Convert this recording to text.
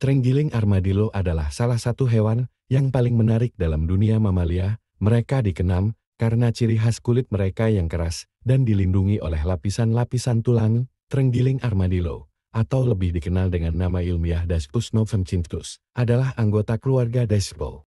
Trenggiling armadillo adalah salah satu hewan yang paling menarik dalam dunia mamalia. Mereka dikenam karena ciri khas kulit mereka yang keras dan dilindungi oleh lapisan-lapisan tulang. Trenggiling armadillo, atau lebih dikenal dengan nama ilmiah Dasbus novemcintus, adalah anggota keluarga Dasbo.